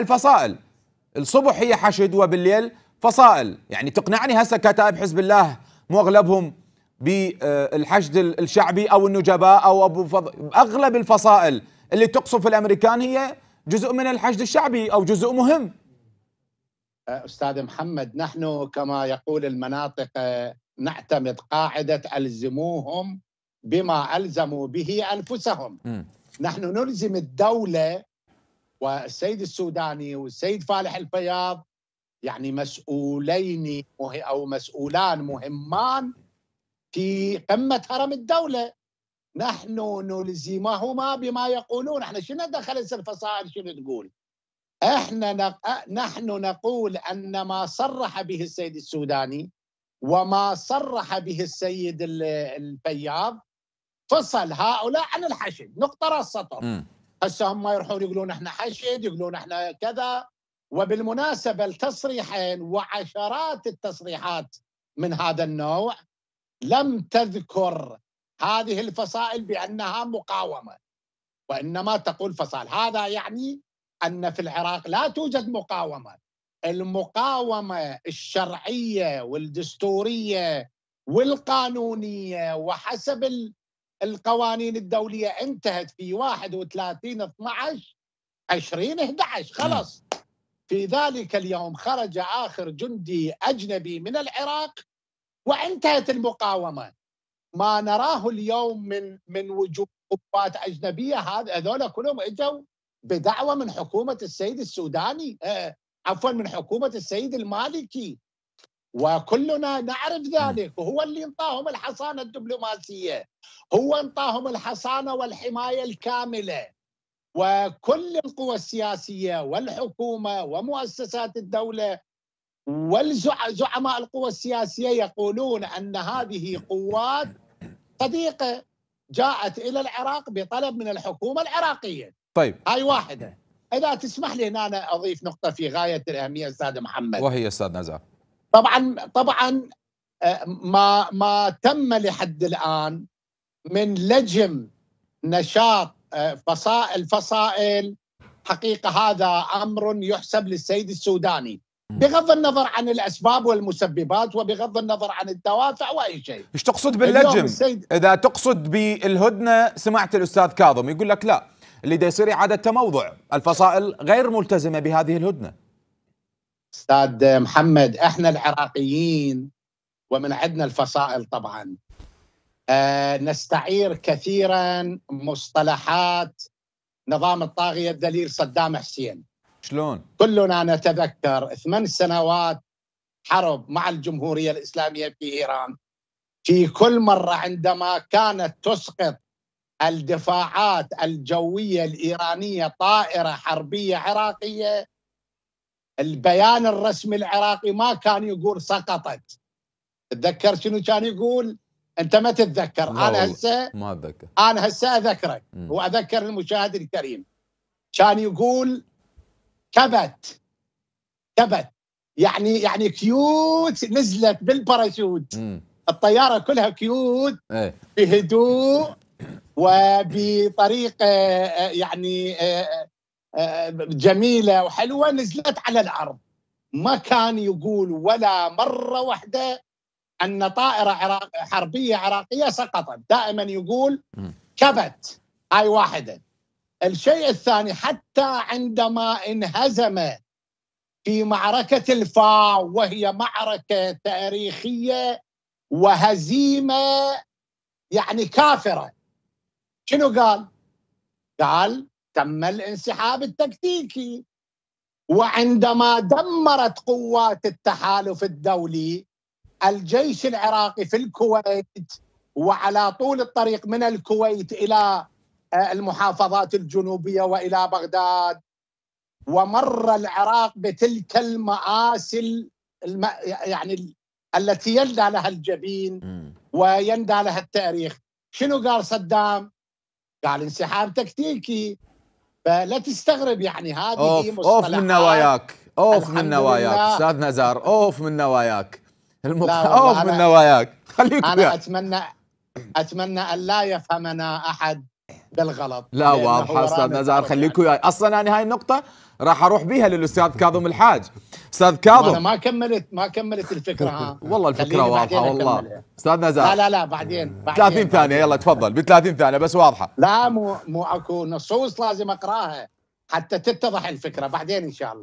الفصائل الصبح هي حشد وبالليل فصائل يعني تقنعني هسه كتائب حزب الله مو اغلبهم بالحشد الشعبي او النجباء او ابو فضل اغلب الفصائل اللي تقصف الامريكان هي جزء من الحشد الشعبي او جزء مهم استاذ محمد نحن كما يقول المناطق آه، نعتمد قاعده الزموهم بما الزموا به انفسهم م. نحن نلزم الدوله والسيد السوداني والسيد فالح الفياض يعني مسؤولين او مسؤولان مهمان في قمه هرم الدوله نحن نلزمهما بما يقولون احنا شنو دخل الفصائل شنو تقول احنا نق... نحن نقول ان ما صرح به السيد السوداني وما صرح به السيد الفياض فصل هؤلاء عن الحشد نقطه راس سطر هسه هم يروحون يقولون احنا حشد يقولون احنا كذا وبالمناسبه التصريحين وعشرات التصريحات من هذا النوع لم تذكر هذه الفصائل بانها مقاومه وانما تقول فصائل هذا يعني ان في العراق لا توجد مقاومه المقاومه الشرعيه والدستوريه والقانونيه وحسب القوانين الدولية انتهت في 31 12 20 11 خلص في ذلك اليوم خرج آخر جندي أجنبي من العراق وانتهت المقاومة ما نراه اليوم من من وجود قوات أجنبية هذا هذول كلهم اجوا بدعوة من حكومة السيد السوداني آه، عفوا من حكومة السيد المالكي وكلنا نعرف ذلك وهو اللي انطاهم الحصانة الدبلوماسية هو انطاهم الحصانة والحماية الكاملة وكل القوى السياسية والحكومة ومؤسسات الدولة والزعماء القوى السياسية يقولون أن هذه قوات صديقة جاءت إلى العراق بطلب من الحكومة العراقية طيب هاي واحدة إذا تسمح لي أنا أضيف نقطة في غاية الأهمية أستاذ محمد وهي أستاذ نزار طبعا طبعا آه، ما ما تم لحد الان من لجم نشاط آه، فصائل فصائل حقيقه هذا امر يحسب للسيد السوداني بغض النظر عن الاسباب والمسببات وبغض النظر عن الدوافع واي شيء ايش تقصد باللجم اذا تقصد بالهدنه سمعت الاستاذ كاظم يقول لك لا اللي دا يصير اعاده تموضع الفصائل غير ملتزمه بهذه الهدنه استاذ محمد احنا العراقيين ومن عندنا الفصائل طبعا آه، نستعير كثيرا مصطلحات نظام الطاغيه الدليل صدام حسين شلون كلنا نتذكر ثمان سنوات حرب مع الجمهوريه الاسلاميه في ايران في كل مره عندما كانت تسقط الدفاعات الجويه الايرانيه طائره حربيه عراقيه البيان الرسمي العراقي ما كان يقول سقطت تذكر شنو كان يقول انت ما تتذكر انا هسه ما اتذكر انا هسه اذكرك مم. واذكر المشاهد الكريم كان يقول كبت كبت يعني يعني كيوت نزلت بالباراشوت الطياره كلها كيوت إيه. بهدوء وبطريقه آه، آه، يعني آه، جميله وحلوه نزلت على الارض ما كان يقول ولا مره واحده ان طائره عراق حربيه عراقيه سقطت دائما يقول كبت هاي واحده الشيء الثاني حتى عندما انهزم في معركه الفا وهي معركه تاريخيه وهزيمه يعني كافره شنو قال؟ قال تم الانسحاب التكتيكي وعندما دمرت قوات التحالف الدولي الجيش العراقي في الكويت وعلى طول الطريق من الكويت الى آه، المحافظات الجنوبيه والى بغداد ومر العراق بتلك المآسي الم... يعني التي يندى لها الجبين ويندى لها التاريخ شنو قال صدام؟ قال انسحاب تكتيكي فلا تستغرب يعني هذه أوف, أوف من نواياك أوف من نواياك أستاذ نزار أوف من نواياك المق... أوف من نواياك خليك أنا أتمنى أتمنى أن لا يفهمنا أحد بالغلط لا واضحه استاذ نزار خليكم وياي اصلا انا هاي النقطه راح اروح بيها للاستاذ كاظم الحاج استاذ كاظم انا ما كملت ما كملت الفكره ها والله الفكره واضحه والله استاذ نزار لا لا لا بعدين, بعدين 30 ثانيه يلا تفضل ب 30 ثانيه بس واضحه لا مو مو اكو نصوص لازم اقراها حتى تتضح الفكره بعدين ان شاء الله